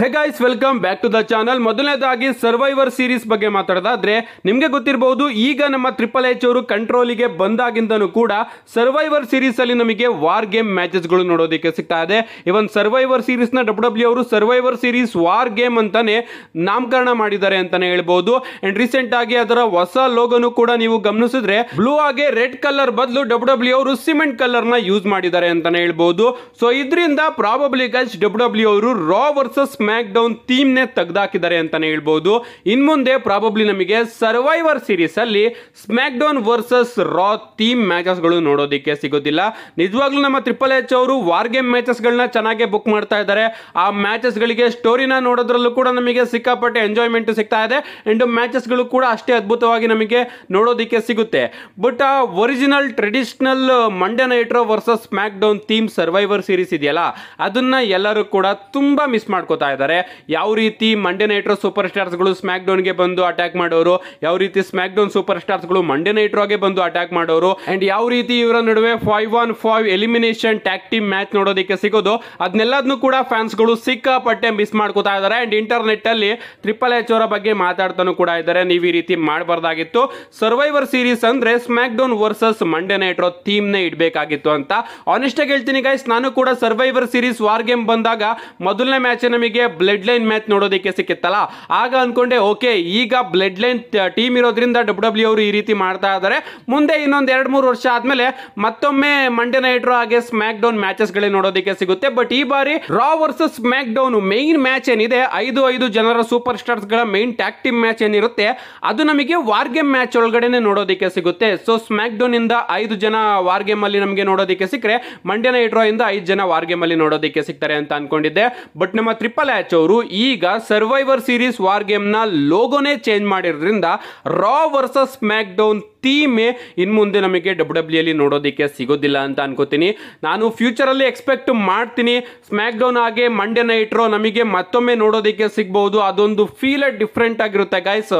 hey guys welcome back to the channel ಮೊದಲನೇದಾಗಿ survivor series ಬಗ್ಗೆ ಮಾತಾಡೋದಾದ್ರೆ ನಿಮಗೆ ಗೊತ್ತಿರಬಹುದು ಈಗ ನಮ್ಮ ಟ್ರಿಪಲ್ ಎಚ್ ಅವರು ಕಂಟ್ರೋಲಿಗೆ ಬಂದಾಗಿಂದನೂ ಕೂಡ ಸರ್ವೈವರ್ ಸೀರೀಸ್ ಅಲ್ಲಿ ನಮಗೆ ವಾರ್ ಗೇಮ್ ಮ್ಯಾಚಸ್ಗಳು ನೋಡೋದಕ್ಕೆ ಸಿಗ್ತಾ ಇದೆ ಇವನ್ ಸರ್ವೈವರ್ ಸೀರೀಸ್ನ ಡಬ್ಲ್ಯೂ ಡಬ್ಲ್ಯೂ ಅವರು ಸರ್ವೈವರ್ ಸೀರೀಸ್ ವಾರ್ ಗೇಮ್ ಅಂತಾನೆ ನಾಮಕರಣ ಮಾಡಿದ್ದಾರೆ ಅಂತಾನೆ ಹೇಳ್ಬೋದು ಅಂಡ್ ರೀಸೆಂಟ್ ಆಗಿ ಅದರ ಹೊಸ ಲೋಗನು ಕೂಡ ನೀವು ಗಮನಿಸಿದ್ರೆ ಬ್ಲೂ ಆಗಿ ರೆಡ್ ಕಲರ್ ಬದಲು ಡಬ್ಲ್ಯೂ ಡಬ್ಲ್ಯೂ ಅವರು ಸಿಮೆಂಟ್ ಕಲರ್ ನ ಯೂಸ್ ಮಾಡಿದ್ದಾರೆ ಅಂತಾನೆ ಹೇಳ್ಬೋದು ಸೊ ಇದರಿಂದ ಪ್ರಾಬಬ್ಲಿ ಗೈಸ್ ಡಬ್ಲ್ಯೂ ಡಬ್ಲ್ಯೂ ಅವರು ರಾ ವರ್ಸಸ್ ಸ್ಮ್ಯಾಕ್ ಡೌನ್ ನೇ ತೆಗೆದಾಕಿದ್ದಾರೆ ಅಂತಾನೆ ಹೇಳ್ಬೋದು ಇನ್ ಮುಂದೆ ಪ್ರಾಬಬ್ಲಿ ನಮಗೆ ಸರ್ವೈವರ್ ಸೀರೀಸಲ್ಲಿ smack down versus raw theme ಗಳು ನೋಡೋದಕ್ಕೆ ಸಿಗೋದಿಲ್ಲ ನಿಜವಾಗ್ಲೂ ನಮ್ಮ ಟ್ರಿಪಲ್ ಎಚ್ ಅವರು ವಾರ್ ಗೇಮ್ ಮ್ಯಾಚಸ್ಗಳನ್ನ ಚೆನ್ನಾಗಿ ಬುಕ್ ಮಾಡ್ತಾ ಇದ್ದಾರೆ ಆ ಮ್ಯಾಚಸ್ ಗಳಿಗೆ ಸ್ಟೋರಿನ ನೋಡೋದ್ರಲ್ಲೂ ಕೂಡ ನಮಗೆ ಸಿಕ್ಕಾಪಟ್ಟೆ ಎಂಜಾಯ್ಮೆಂಟ್ ಸಿಗ್ತಾ ಇದೆ ಆ್ಯಂಡ್ ಮ್ಯಾಚಸ್ಗಳು ಕೂಡ ಅಷ್ಟೇ ಅದ್ಭುತವಾಗಿ ನಮಗೆ ನೋಡೋದಕ್ಕೆ ಸಿಗುತ್ತೆ ಬಟ್ ಆ original traditional Monday nitro versus smack down theme survivor series ಇದೆಯಲ್ಲ ಅದನ್ನ ಎಲ್ಲರೂ ಕೂಡ ತುಂಬಾ ಮಿಸ್ ಮಾಡ್ಕೋತಾ ಇದ್ದಾರೆ ಯಾವ ರೀತಿ ಮಂಡೆ ನೈಟ್ರೋ ಸೂಪರ್ ಸ್ಟಾರ್ಸ್ಗಳು ಸ್ಮ್ಯಾಕ್ ಡೌನ್ಗೆ ಬಂದು ಅಟ್ಯಾಕ್ ಮಾಡೋರು ಯಾವ ರೀತಿ ಸ್ಮ್ಯಾಕ್ ಡೌನ್ ಸೂಪರ್ ಸ್ಟಾರ್ಸ್ಗಳು ಮಂಡೆ ನೈಟ್ರೋಗೆ ಬಂದು ಅಟ್ಯಾಕ್ ಮಾಡೋರು ಅಂಡ್ ಯಾವ ರೀತಿ ಇವರ ನಡುವೆ five on five elimination tag team match ನೋಡೋದಕ್ಕೆ ಸಿಗೋದು ಅದನ್ನೆಲ್ಲದನ್ನು ಕೂಡ ಫ್ಯಾನ್ಸ್ಗಳು ಸಿಕ್ಕಾಪಟ್ಟೆ ಮಿಸ್ ಮಾಡ್ಕೋತಾ ಇದ್ದಾರೆ ಅಂಡ್ ಇಂಟರ್ನೆಟ್ ಅಲ್ಲಿ ಟ್ರಿಪಲ್ ಎಚ್ ಅವರ ಬಗ್ಗೆ ಮಾತಾಡ್ತಾನು ಕೂಡ ಇದ್ದಾರೆ ನೀವು ಈ ರೀತಿ ಮಾಡಬಾರ್ದಾಗಿತ್ತು ಸರ್ವೈವರ್ ಸೀರೀಸ್ ಅಂದ್ರೆ smack down versus Monday nitro theme ನೇ ಇಡಬೇಕಾಗಿತ್ತು ಅಂತ ಆನೆಸ್ಟ್ ಆಗಿ ಹೇಳ್ತೀನಿ ಗೈಸ್ ನಾನು ಕೂಡ ಸರ್ವೈವರ್ ಸೀರೀಸ್ ವಾರ್ ಗೇಮ್ ಬಂದಾಗ ಮೊದಲನೇ ಮ್ಯಾಚ್ ನಮಗೆ ಬ್ಲಡ್ ಲೈನ್ ಮ್ಯಾಚ್ ನೋಡೋದಕ್ಕೆ ಸಿಕ್ಕಿತ್ತಲ್ಲ ಆಗ ಅಂದ್ಕೊಂಡೆ ಓಕೆ ಈಗ ಬ್ಲಡ್ ಲೈನ್ ಟೀಮ್ ಇರೋದ್ರಿಂದ ಡಬ್ಲ್ಯೂ ಡಬ್ಲ್ಯೂ e ಅವರು ಈ ರೀತಿ ಮಾಡ್ತಾ ಇದ್ದಾರೆ ಮುಂದೆ ಇನ್ನೊಂದು ಎರಡು ಮೂರು ವರ್ಷ ಆದ್ಮೇಲೆ ಮತ್ತೊಮ್ಮೆ ಮಂಡೆ ನೈಟ್ರು ಹಾಗೆ ಸ್ಮ್ಯಾಕ್ ಡೌನ್ ಮ್ಯಾಚಸ್ಗಳೇ ನೋಡೋದಕ್ಕೆ ಸಿಗುತ್ತೆ ಬಟ್ ಈ ಬಾರಿ raw versus smack down main match ಏನಿದೆ ಐದು ಐದು ಜನರ ಸೂಪರ್ ಸ್ಟಾರ್ಸ್ ಗಳ ಮೈನ್ ಟ್ಯಾಕ್ ಟೀಮ್ ಮ್ಯಾಚ್ ಏನಿರುತ್ತೆ ಅದು ನಮಗೆ ವಾರ್ ಗೇಮ್ ಮ್ಯಾಚ್ ಒಳಗಡೆನೆ ನೋಡೋದಕ್ಕೆ ಸಿಗುತ್ತೆ ಸೊ ಸ್ಮ್ಯಾಕ್ ಡೌನ್ ಇಂದ ಐದು ಜನ ವಾರ್ ಗೇಮ್ ಅಲ್ಲಿ ನಮಗೆ ನೋಡೋದಕ್ಕೆ ಸಿಕ್ಕರೆ ಮಂಡ್ಯ ನೈಟ್ರೋ ಇಂದ ಐದು ಜನ ವಾರ್ ಗೇಮ್ ಅಲ್ಲಿ ನೋಡೋದಕ್ಕೆ ಸಿಗ್ತಾರೆ ಅಂತ ಅನ್ಕೊಂಡಿದ್ದೆ ಬಟ್ ನಮ್ಮ ತ್ರಿಪಲ್ ಮ್ಯಾಚ್ ಅವರು ಈಗ ಸರ್ವೈವರ್ ಸೀರೀಸ್ ವಾರ್ ಗೇಮ್ನ ಲೋಗೋನೇ ಚೇಂಜ್ ಮಾಡಿರೋದ್ರಿಂದ ರಾ ವರ್ಸಸ್ ಸ್ಮ್ಯಾಕ್ ಡೌನ್ ಥೀಮೇ ಇನ್ ಮುಂದೆ ನಮಗೆ ಡಬ್ಲ್ಯೂ ಡಬ್ಲ್ಯೂ e ಅಲ್ಲಿ ನೋಡೋದಕ್ಕೆ ಸಿಗೋದಿಲ್ಲ ಅಂತ ಅನ್ಕೋತೀನಿ ನಾನು ಫ್ಯೂಚರಲ್ಲಿ ಎಕ್ಸ್ಪೆಕ್ಟ್ ಮಾಡ್ತೀನಿ ಸ್ಮ್ಯಾಕ್ ಡೌನ್ ಹಾಗೆ ಮಂಡೆ ನೈಟ್ರೋ ನಮಗೆ ಮತ್ತೊಮ್ಮೆ ನೋಡೋದಕ್ಕೆ ಸಿಗ್ಬೋದು ಅದೊಂದು ಫೀಲ್ ಡಿಫ್ರೆಂಟ್ ಆಗಿರುತ್ತೆ ಗೈಸ್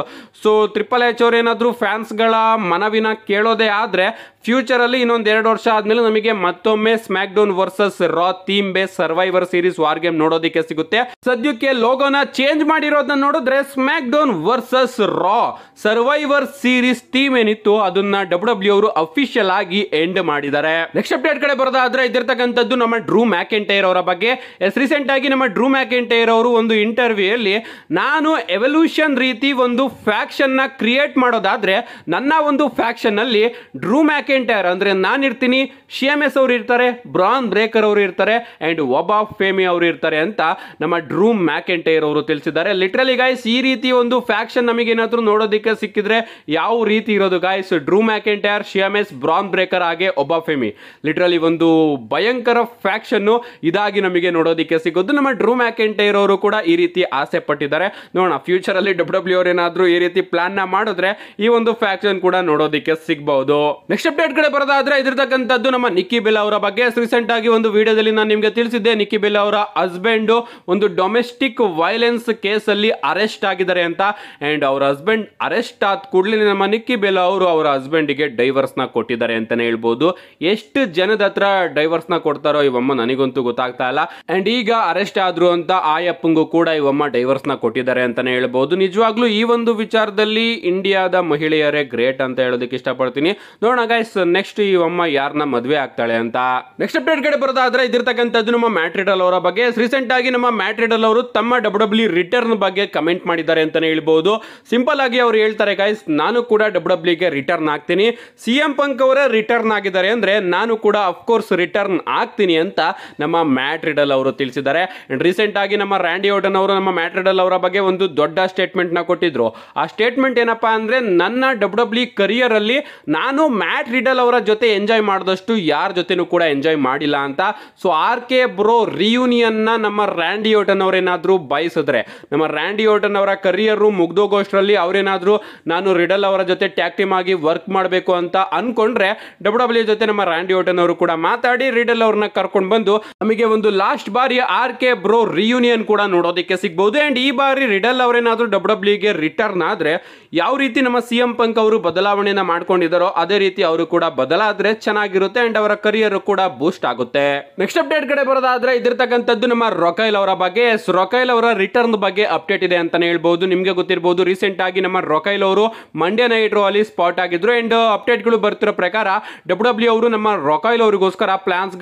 ಸೊ ಟ್ರಿಪಲ್ ಎಚ್ ಅವ್ರು ಏನಾದರೂ ಫ್ಯಾನ್ಸ್ಗಳ ಮನವಿನ ಕೇಳೋದೇ ಆದರೆ ಫ್ಯೂಚರಲ್ಲಿ ಇನ್ನೊಂದು ಎರಡು ವರ್ಷ ಆದಮೇಲೆ ನಮಗೆ ಮತ್ತೊಮ್ಮೆ smack down versus raw theme base survivor series war game ನೋಡೋದಕ್ಕೆ ಸಿಗುತ್ತೆ ಸದ್ಯಕ್ಕೆ ಲೋಗೋನ ಚೇಂಜ್ ಮಾಡಿರೋದನ್ನ ನೋಡಿದ್ರೆ smack down versus raw survivor series team ಏನಿತ್ತು ಅದನ್ನ ಡಬ್ಲ್ಯೂ ಡಬ್ಲ್ಯೂ ಅವರು ಅಫಿಷಿಯಲ್ ಆಗಿ ಎಂಡ್ ಮಾಡಿದ್ದಾರೆ ನೆಕ್ಸ್ಟ್ ಅಪ್ಡೇಟ್ ಕಡೆ ಬರೋದಾದ್ರೆ ಇದಿರ್ತಕ್ಕಂಥದ್ದು ನಮ್ಮ ಡ್ರೂ ಮ್ಯಾಕೆಂಟೈರ್ ಅವರ ಬಗ್ಗೆ ಎಸ್ ರೀಸೆಂಟ್ ಆಗಿ ನಮ್ಮ ಡ್ರೂ ಮ್ಯಾಕೆಂಟೈರ್ ಅವರು ಒಂದು ಇಂಟರ್ವ್ಯೂ ಅಲ್ಲಿ ನಾನು ಎವಲ್ಯೂಷನ್ ರೀತಿ ಒಂದು ಫ್ಯಾಕ್ಷನ್ ನ ಕ್ರಿಯೇಟ್ ಮಾಡೋದಾದ್ರೆ ನನ್ನ ಒಂದು ಫ್ಯಾಕ್ಷನ್ ಅಲ್ಲಿ ಡ್ರೂ ಮ್ಯಾಕೆಂಟೈರ್ ಅಂದ್ರೆ ನಾನು ಇರ್ತೀನಿ ಸಿ ಎಂ ಎಸ್ ಅವರು ಇರ್ತಾರೆ ಬ್ರಾನ್ ಬ್ರೇಕರ್ ಅವರು ಇರ್ತಾರೆ ಅಂಡ್ ಒಬಾ ಫೇಮಿ ಅವರು ಇರ್ತಾರೆ ಅಂತ ನಮ್ಮ ಡ್ರೂ ಮ್ಯಾಕೆಂಟೈರ್ ಅವರು ತಿಳಿಸಿದ್ದಾರೆ ಲಿಟ್ರಲಿ ಗಾಯ್ಸ್ ಈ ರೀತಿ ಒಂದು ಫ್ಯಾಕ್ಷನ್ ನಮಗೆ ಏನಾದರೂ ನೋಡೋದಕ್ಕೆ ಸಿಕ್ಕಿದ್ರೆ ಯಾವ ರೀತಿ ಇರೋದು guys Drew McIntyre Sheamus Bron Breakker ಆಗಿ ಒಬ್ಬ ಫೆಮಿ ಲಿಟ್ರಲಿ ಒಂದು ಭಯಂಕರ ಫ್ಯಾಕ್ಷನ್ನು ಇದಾಗಿ ನಮಗೆ ನೋಡೋದಕ್ಕೆ ಸಿಗೋದು ನಮ್ಮ ಡ್ರೂ ಮ್ಯಾಕೆಂಟೈರ್ ಅವರು ಕೂಡ ಈ ರೀತಿ ಆಸೆ ಪಟ್ಟಿದ್ದಾರೆ ನೋಡೋಣ ಫ್ಯೂಚರಲ್ಲಿ ಡಬ್ಲ್ಯೂ ಡಬ್ಲ್ಯೂ ಅವ್ರು ಏನಾದರೂ ಈ ರೀತಿ ಪ್ಲಾನ್ನ ಮಾಡಿದ್ರೆ ಈ ಒಂದು ಫ್ಯಾಕ್ಷನ್ ಕೂಡ ನೋಡೋದಕ್ಕೆ ಸಿಗ್ಬಹುದು ನೆಕ್ಸ್ಟ್ ಅಪ್ಡೇಟ್ ಕಡೆ ಬರೋದಾದ್ರೆ ಇದಿರ್ತಕ್ಕಂಥದ್ದು ನಮ್ಮ ನಿಕ್ಕಿ ಬೆಲ್ ಅವರ ಬಗ್ಗೆ ರೀಸೆಂಟ್ ಆಗಿ ಒಂದು ವಿಡಿಯೋದಲ್ಲಿ ನಾನು ನಿಮಗೆ ತಿಳಿಸಿದ್ದೆ ನಿಕ್ಕಿ ಬೆಲ್ ಅವರ ಹಸ್ಬೆಂಡು ಒಂದು ಡೊಮೆಸ್ಟಿಕ್ ವೈಲೆನ್ಸ್ ಕೇಸಲ್ಲಿ ಅರೆಸ್ಟ್ ಆಗಿದ್ದಾರೆ ಅಂತ ಆ್ಯಂಡ್ ಅವ್ರ ಹಸ್ಬೆಂಡ್ ಅರೆಸ್ಟ್ ಆದ ಕೂಡಲೇ ನಮ್ಮ ನಿಕ್ಕಿ ಬೆಲ ಅವರು ಅವರ ಹಸ್ಬೆಂಡಿಗೆ ಡೈವರ್ಸ್ನ ಕೊಟ್ಟಿದ್ದಾರೆ ಅಂತಲೇ ಹೇಳ್ಬೋದು ಎಷ್ಟು ಜನದ ಹತ್ರ ಡೈವರ್ಸ್ನ ಕೊಡ್ತಾರೋ ಇವಮ್ಮ ನನಗಂತೂ ಗೊತ್ತಾಗ್ತಾ ಇಲ್ಲ ಆ್ಯಂಡ್ ಈಗ ಅರೆಸ್ಟ್ ಆದ್ರು ಅಂತ ಆ ಯಪ್ಪಂಗೂ ಕೂಡ ಇವಮ್ಮ ಡೈವರ್ಸ್ನ ಕೊಟ್ಟಿದ್ದಾರೆ ಅಂತಲೇ ಹೇಳ್ಬೋದು ನಿಜವಾಗ್ಲೂ ಈ ಒಂದು ವಿಚಾರದಲ್ಲಿ ಇಂಡಿಯಾದ ಮಹಿಳೆಯರೇ ಗ್ರೇಟ್ ಅಂತ ಹೇಳೋದಕ್ಕೆ ಇಷ್ಟಪಡ್ತೀನಿ ನೋಡೋಣ ಗೈಸ್ ನೆಕ್ಸ್ಟ್ ಈ ಯಾರನ್ನ ಮದುವೆ ಆಗ್ತಾಳೆ ಅಂತ ನೆಕ್ಸ್ಟ್ ಅಪ್ಡೇಟ್ ಕಡೆ ಬರೋದಾದ್ರೆ ಇದಿರ್ತಕ್ಕಂಥದ್ದು ನಮ್ಮ ಮ್ಯಾಟ್ರಿಡಲ್ ಅವರ ಬಗ್ಗೆ ರೀಸೆಂಟ್ ಆಗಿ ನಮ್ಮ ಮ್ಯಾಟ್ರಿಡ್ ಮಿಡಲ್ ಅವರು ತಮ್ಮ ಡಬ್ಲ್ಯೂ ಡಬ್ಲ್ಯೂ e ರಿಟರ್ನ್ ಬಗ್ಗೆ ಕಮೆಂಟ್ ಮಾಡಿದ್ದಾರೆ ಅಂತಲೇ ಹೇಳ್ಬೋದು ಸಿಂಪಲ್ ಆಗಿ ಅವರು ಹೇಳ್ತಾರೆ ಗಾಯ್ಸ್ ನಾನು ಕೂಡ ಡಬ್ಲ್ಯೂ ಡಬ್ಲ್ಯೂಗೆ e ರಿಟರ್ನ್ ಆಗ್ತೀನಿ ಸಿ ಎಂ ಪಂಕ್ ಅವರೇ ರಿಟರ್ನ್ ಆಗಿದ್ದಾರೆ ಅಂದರೆ ನಾನು ಕೂಡ ಅಫ್ಕೋರ್ಸ್ ರಿಟರ್ನ್ ಆಗ್ತೀನಿ ಅಂತ ನಮ್ಮ ಮ್ಯಾಟ್ ರಿಡಲ್ ಅವರು ತಿಳಿಸಿದ್ದಾರೆ ಆ್ಯಂಡ್ ರೀಸೆಂಟಾಗಿ ನಮ್ಮ ರ್ಯಾಂಡಿ ಓಟನ್ ಅವರು ನಮ್ಮ ಮ್ಯಾಟ್ ರಿಡಲ್ ಅವರ ಬಗ್ಗೆ ಒಂದು ದೊಡ್ಡ ಸ್ಟೇಟ್ಮೆಂಟ್ನ ಕೊಟ್ಟಿದ್ರು ಆ ಸ್ಟೇಟ್ಮೆಂಟ್ ಏನಪ್ಪಾ ಅಂದರೆ ನನ್ನ ಡಬ್ಲ್ಯೂ ಡಬ್ಲ್ಯೂ ಕರಿಯರಲ್ಲಿ ನಾನು ಮ್ಯಾಟ್ ರಿಡಲ್ ಅವರ ಜೊತೆ ಎಂಜಾಯ್ ಮಾಡಿದಷ್ಟು ಯಾರ ಜೊತೆನೂ ಕೂಡ ಎಂಜಾಯ್ ಮಾಡಿಲ್ಲ ಅಂತ ಸೊ ಆರ್ ಕೆ ಬ್ರೋ ರಿಯೂನಿಯನ್ನ ನಮ್ಮ ರ್ಯಾಂಡಿ ಓಟನ್ ಓರ್ಟನ್ ಅವರೇನಾದರೂ ಬಯಸಿದ್ರೆ ನಮ್ಮ ರ್ಯಾಂಡಿ ಓರ್ಟನ್ ಅವರ ಕರಿಯರು ಮುಗ್ದೋಗೋಷ್ಟರಲ್ಲಿ ಅವರೇನಾದರೂ ನಾನು ರಿಡಲ್ ಅವರ ಜೊತೆ ಟ್ಯಾಕ್ ಟೀಮ್ ಆಗಿ ವರ್ಕ್ ಮಾಡಬೇಕು ಅಂತ ಅನ್ಕೊಂಡ್ರೆ ಡಬ್ಲ್ಯೂ ಡಬ್ಲ್ಯೂ e ಜೊತೆ ನಮ್ಮ ರ್ಯಾಂಡಿ ಓರ್ಟನ್ ಅವರು ಕೂಡ ಮಾತಾಡಿ ರಿಡಲ್ ಅವ್ರನ್ನ ಕರ್ಕೊಂಡು ಬಂದು ನಮಗೆ ಒಂದು ಲಾಸ್ಟ್ ಬಾರಿ ಆರ್ ಕೆ ಬ್ರೋ ರಿಯೂನಿಯನ್ ಕೂಡ ನೋಡೋದಕ್ಕೆ ಸಿಗ್ಬಹುದು ಅಂಡ್ ಈ ಬಾರಿ ರಿಡಲ್ ಅವರೇನಾದರೂ ಡಬ್ಲ್ಯೂ e ಗೆ ರಿಟರ್ನ್ ಆದ್ರೆ ಯಾವ ರೀತಿ ನಮ್ಮ ಸಿ ಎಂ ಪಂಕ್ ಅವರು ಬದಲಾವಣೆನ ಮಾಡ್ಕೊಂಡಿದ್ದಾರೋ ಅದೇ ರೀತಿ ಅವರು ಕೂಡ ಬದಲಾದ್ರೆ ಚೆನ್ನಾಗಿರುತ್ತೆ ಅಂಡ್ ಅವರ ಕರಿಯರ್ ಕೂಡ ಬೂಸ್ಟ್ ಆಗುತ್ತೆ ನೆಕ್ಸ್ಟ್ ಅಪ್ಡೇಟ್ ಕಡೆ ಬರೋದಾದ್ರೆ ಇದಿರ್ತಕ್ಕಂಥದ್ದು ನಮ್ಮ ರೊಕೈಲ್ ಅವರ ಬಗ್ಗೆ ಎಸ್ ರೊಕೈಲ್ ಅವರ ರಿಟರ್ನ್ ಬಗ್ಗೆ ಅಪ್ಡೇಟ್ ಇದೆ ಅಂತಾನೆ ಹೇಳ್ಬಹುದು ನಿಮಗೆ ಗೊತ್ತಿರಬಹುದು ರೀಸೆಂಟ್ ಆಗಿ ನಮ್ಮ ರೊಕೈಲ್ ಅವರು ಮಂಡ್ಯ ನೈಟ್ ರೋ ಅಲ್ಲಿ ಸ್ಪಾಟ್ ಆಗಿದ್ರು ಅಂಡ್ ಅಪ್ಡೇಟ್ಗಳು ಬರ್ತಿರೋ ಪ್ರಕಾರ ಡಬ್ಲ್ಯೂ ಡಬ್ಲ್ಯೂ ಅವರು ನಮ್ಮ ರೊಕೈಲ್ ಅವರಿಗೋಸ್ಕರ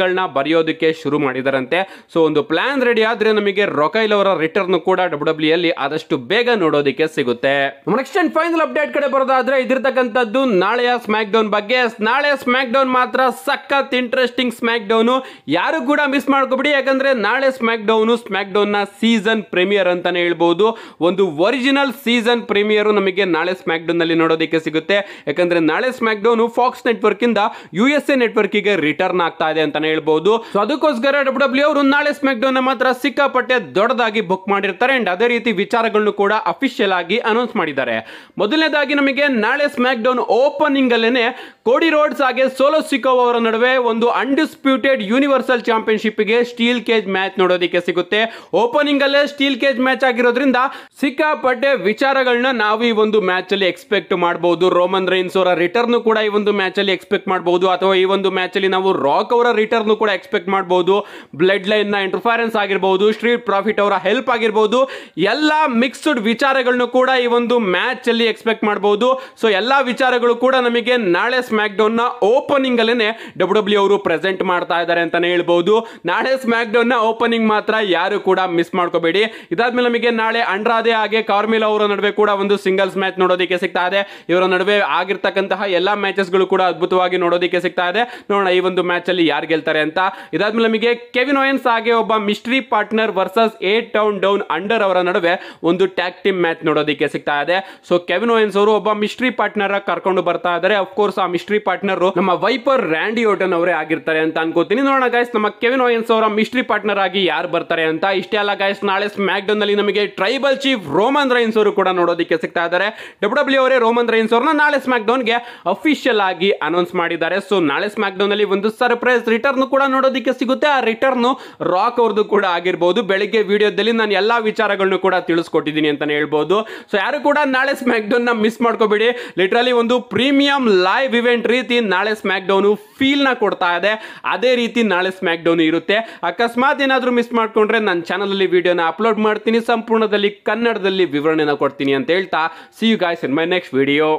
ಗಳನ್ನ ಬರೆಯೋದಕ್ಕೆ ಶುರು ಮಾಡಿದಾರಂತೆ ಸೊ ಒಂದು ಪ್ಲಾನ್ ರೆಡಿ ಆದ್ರೆ ನಮಗೆ ರೊಕೈಲ್ ಅವರ ರಿಟರ್ನ್ ಕೂಡ ಡಬ್ಲ್ಯೂ ಡಬ್ಲ್ಯೂ e ಅಲ್ಲಿ ಆದಷ್ಟು ಬೇಗ ನೋಡೋದಕ್ಕೆ ಸಿಗುತ್ತೆ ನೆಕ್ಸ್ಟ್ ಅಂಡ್ ಫೈನಲ್ ಅಪ್ಡೇಟ್ ಕಡೆ ಬರೋದಾದ್ರೆ ಇದಿರ್ತಕ್ಕಂಥದ್ದು ನಾಳೆಯ ಸ್ಮ್ಯಾಕ್ ಡೌನ್ ಬಗ್ಗೆ ನಾಳೆ ಸ್ಮ್ಯಾಕ್ ಡೌನ್ ಮಾತ್ರ ಸಖತ್ ಇಂಟ್ರೆಸ್ಟಿಂಗ್ ಸ್ಮ್ಯಾಕ್ ಡೌನ್ ಯಾರು ಕೂಡ ಮಿಸ್ ಮಾಡ್ಕೋಬಿಡಿ ಯಾಕಂದ್ರೆ ನಾಳೆ smack down smack down season premiere ಅಂತಾನೆ ಹೇಳ್ಬೋದು ಒಂದು ಒರಿಜಿನಲ್ ಸೀಸನ್ ಪ್ರೀಮಿಯರು ನಮಗೆ ನಾಳೆ ಸ್ಮ್ಯಾಕ್ಡೌನ್ನಲ್ಲಿ ನಲ್ಲಿ ನೋಡೋದಕ್ಕೆ ಸಿಗುತ್ತೆ ಯಾಕಂದರೆ ನಾಳೆ ಸ್ಮ್ಯಾಕ್ಡೌನ್ ಫಾಕ್ಸ್ ನೆಟ್ವರ್ಕಿಂದ ಯು ಎಸ್ ಎ ನೆಟ್ವರ್ಕಿಗೆ ರಿಟರ್ನ್ ಆಗ್ತಾ ಇದೆ ಅಂತಾನೆ ಹೇಳ್ಬೋದು ಸೊ ಅದಕ್ಕೋಸ್ಕರ ಡಬ್ಲ್ಯೂ ಡಬ್ಲ್ಯೂ ಅವರು ನಾಳೆ ಸ್ಮ್ಯಾಕ್ಡೌನ್ ಮಾತ್ರ ಸಿಕ್ಕಾಪಟ್ಟೆ ದೊಡ್ಡದಾಗಿ ಬುಕ್ ಮಾಡಿರ್ತಾರೆ ಆ್ಯಂಡ್ ಅದೇ ರೀತಿ ವಿಚಾರಗಳನ್ನು ಕೂಡ ಅಫಿಷಿಯಲ್ ಆಗಿ ಅನೌನ್ಸ್ ಮಾಡಿದ್ದಾರೆ ಮೊದಲನೇದಾಗಿ ನಮಗೆ ನಾಳೆ ಸ್ಮ್ಯಾಕ್ಡೌನ್ ಓಪನಿಂಗಲ್ಲೇ ಓಪನಿಂಗ್ ಕೋಡಿ ರೋಡ್ಸ್ ಹಾಗೆ ಸೋಲೋ ಸಿಕೋ ಅವರ ನಡುವೆ ಒಂದು ಅಂಡಿಸ್ಪ್ಯೂಟೆಡ್ ಯೂನಿವರ್ಸಲ್ ಚಾಂಪಿಯನ್ಶಿಪ್ಗೆ ಸ್ಟೀಲ್ ಕೇಜ್ ಮ್ಯಾಚ್ ನೋಡೋದಕ್ಕೆ ಸಿಗುತ್ತೆ ಓಪನಿಂಗ್ ಅಲ್ಲೇ ಸ್ಟೀಲ್ ಕೇಜ್ ಮ್ಯಾಚ್ ಆಗಿರೋದ್ರಿಂದ ಸಿಕ್ಕಾಪಟ್ಟೆ ವಿಚಾರಗಳನ್ನ ನಾವು ಈ ಒಂದು ಮ್ಯಾಚ್ ಅಲ್ಲಿ ಎಕ್ಸ್ಪೆಕ್ಟ್ ಮಾಡಬಹುದು ರೋಮನ್ ರೈನ್ಸ್ ಅವರ ರಿಟರ್ನ್ ಕೂಡ ಈ ಒಂದು ಮ್ಯಾಚ್ ಅಲ್ಲಿ ಎಕ್ಸ್ಪೆಕ್ಟ್ ಮಾಡಬಹುದು ಅಥವಾ ಈ ಒಂದು ಮ್ಯಾಚ್ ಅಲ್ಲಿ ನಾವು ರಾಕ್ ಅವರ ರಿಟರ್ನ್ ಕೂಡ ಎಕ್ಸ್ಪೆಕ್ಟ್ ಮಾಡಬಹುದು ಬ್ಲಡ್ ಲೈನ್ ನ ಇಂಟರ್ಫರೆನ್ಸ್ ಆಗಿರಬಹುದು ಸ್ಟ್ರೀಟ್ ಪ್ರಾಫಿಟ್ ಅವರ ಹೆಲ್ಪ್ ಆಗಿರಬಹುದು ಎಲ್ಲ ಮಿಕ್ಸ್ಡ್ ವಿಚಾರಗಳನ್ನು ಕೂಡ ಈ ಒಂದು ಮ್ಯಾಚ್ ಅಲ್ಲಿ ಎಕ್ಸ್ಪೆಕ್ಟ್ ಮಾಡಬಹುದು ಸೊ ಎಲ್ಲ ವಿಚಾರಗಳು ಕೂಡ ನಮಗೆ ನಾಳೆ ಸ್ಮ್ಯಾಕ್ ಡೌನ್ ನ ಓಪನಿಂಗ್ ಅಲ್ಲೇ ಡಬ್ಲ್ಯೂ ಡಬ್ಲ್ಯೂ ಅವರು ಪ್ರೆಸೆಂಟ್ ಮಾಡ್ತಾ ಇದ್ದಾರೆ ಅಂತಾನೆ ಹೇಳ್ಬಹುದು ನಾಳೆ ಸ್ಮ್ಯಾಕ್ ಡೌನ್ ನ ಓಪನಿಂಗ್ ಮಾತ್ರ ಯಾರು ಕೂಡ ಮಿಸ್ ಮಾಡ್ಕೋಬೇಡಿ ಇದಾದ್ಮೇಲೆ ನಮಗೆ ನಾಳೆ ಅಂಡ್ರಾದೆ ಹಾಗೆ ಕಾರ್ಮಿಲ್ ಅವರ ನಡುವೆ ಕೂಡ ಒಂದು ಸಿಂಗಲ್ಸ್ ಮ್ಯಾಚ್ ನೋಡೋದಕ್ಕೆ ಸಿಗ್ತಾ ಇದೆ ಇವರ ನಡುವೆ ಆಗಿರ್ತಕ್ಕಂತಹ ಎಲ್ಲ ಮ್ಯಾಚಸ್ಗಳು ಕೂಡ ಅದ್ಭುತವಾಗಿ ನೋಡೋದಕ್ಕೆ ಸಿಗ್ತಾ ಇದೆ ನೋಡೋಣ ಈ ಒಂದು ಮ್ಯಾಚ್ ಅಲ್ಲಿ ಯಾರು ಗೆಲ್ತಾರೆ ಅಂತ ಇದಾದ್ಮೇಲೆ ನಮಗೆ ಕೆವಿನ್ ಓಯನ್ಸ್ ಹಾಗೆ ಒಬ್ಬ mystery partner versus A Town Down Under ಅವರ ನಡುವೆ ಒಂದು ಟ್ಯಾಕ್ ಟೀಮ್ ಮ್ಯಾಚ್ ನೋಡೋದಕ್ಕೆ ಸಿಗ್ತಾ ಇದೆ ಸೊ ಕೆವಿನ್ ಓಯನ್ಸ್ ಅವರು ಒಬ್ಬ ಮಿಸ್ಟ್ರಿ ಪಾರ್ಟ್ನರ್ ಕರ್ಕೊಂಡು ಬರ್ತಾ ಇದ್ದಾರೆ ಅಫ್ಕೋರ್ಸ್ ಆ ಮಿಸ್ಟ್ರಿ ಪಾರ್ಟ್ನರ್ ನಮ್ಮ ವೈಪರ್ ರ್ಯಾಂಡಿ ಓಟನ್ ಅವರೇ ಆಗಿರ್ತಾರೆ ಅಂತ ಅನ್ಕೋತೀನಿ ನೋಡೋಣ ಗೈಸ್ ನಮ್ಮ ಕೆವಿನ್ ಓಯನ್ಸ್ ಅವರ ಮಿಸ್ಟ್ರಿ ಪಾರ್ಟ್ನರ್ ಆಗಿ ಯಾರು ಬರ್ತಾರೆ ಅಂತ ಇಷ್ಟೇ ಅಲ್ಲ ಗಾಯ್ಸ್ ನಾಳೆ ಸ್ಮ್ಯಾಕ್ಡೌನ್ ಡೌನ್ ನಮಗೆ ಟ್ರೈಬಲ್ ಚೀಫ್ ರೋಮನ್ ರೈನ್ಸ್ ಅವರು ಕೂಡ ನೋಡೋದಕ್ಕೆ ಸಿಗ್ತಾ ಇದ್ದಾರೆ ಡಬ್ಲ್ಯೂ ಡಬ್ಲ್ಯೂ e ಅವರೇ ರೋಮನ್ ರೈನ್ಸ್ ಅವ್ರನ್ನ ನಾಳೆ ಸ್ಮ್ಯಾಕ್ಡೌನ್ ಗೆ ಅಫಿಷಿಯಲ್ ಆಗಿ ಅನೌನ್ಸ್ ಮಾಡಿದ್ದಾರೆ ಸೊ ನಾಳೆ ಸ್ಮ್ಯಾಕ್ ಡೌನ್ ನಲ್ಲಿ ಒಂದು ಸರ್ಪ್ರೈಸ್ ರಿಟರ್ನ್ ಕೂಡ ನೋಡೋದಿಕ್ಕೆ ಸಿಗುತ್ತೆ ಆ ರಿಟರ್ನ್ ರಾಕ್ ಅವ್ರದ್ದು ಕೂಡ ಆಗಿರ್ಬೋದು ಬೆಳಿಗ್ಗೆ ವಿಡಿಯೋದಲ್ಲಿ ನಾನು ಎಲ್ಲಾ ವಿಚಾರಗಳನ್ನು ಕೂಡ ತಿಳಿಸ್ಕೊಟ್ಟಿದ್ದೀನಿ ಅಂತಾನೆ ಹೇಳ್ಬೋದು ಸೊ ಯಾರು ಕೂಡ ನಾಳೆ ಸ್ಮ್ಯಾಕ್ಡೌನ್ ನ ಮಿಸ್ ಮಾಡ್ಕೋಬೇಡಿ ಲಿಟ್ರಲಿ ಒಂದು ಪ್ರೀಮಿಯಂ ಲೈವ್ ಇವೆಂಟ್ ರೀತಿ ನಾಳೆ ಸ್ಮ್ಯಾಕ್ ಡೌನ್ ಫೀಲ್ ನ ಕೊಡ್ತಾ ಇದೆ ಅದೇ ರೀತಿ ನಾಳೆ ಸ್ಮ್ಯಾಕ್ಡೌನ್ ಡೌನ್ ಇರುತ್ತೆ ಅಕಸ್ಮಾತ್ ಏನಾದರೂ ಮಿಸ್ ಮಾಡ್ಕೊಂಡ್ರೆ ನನ್ನ ಚಾನಲ್ ಕನ್ನಡದಲ್ಲಿ ವಿಡಿಯೋನ ಅಪ್ಲೋಡ್ ಮಾಡ್ತೀನಿ ಸಂಪೂರ್ಣದಲ್ಲಿ ಕನ್ನಡದಲ್ಲಿ ವಿವರಣೆನ ಕೊಡ್ತೀನಿ ಅಂತ ಹೇಳ್ತಾ see you guys in my next video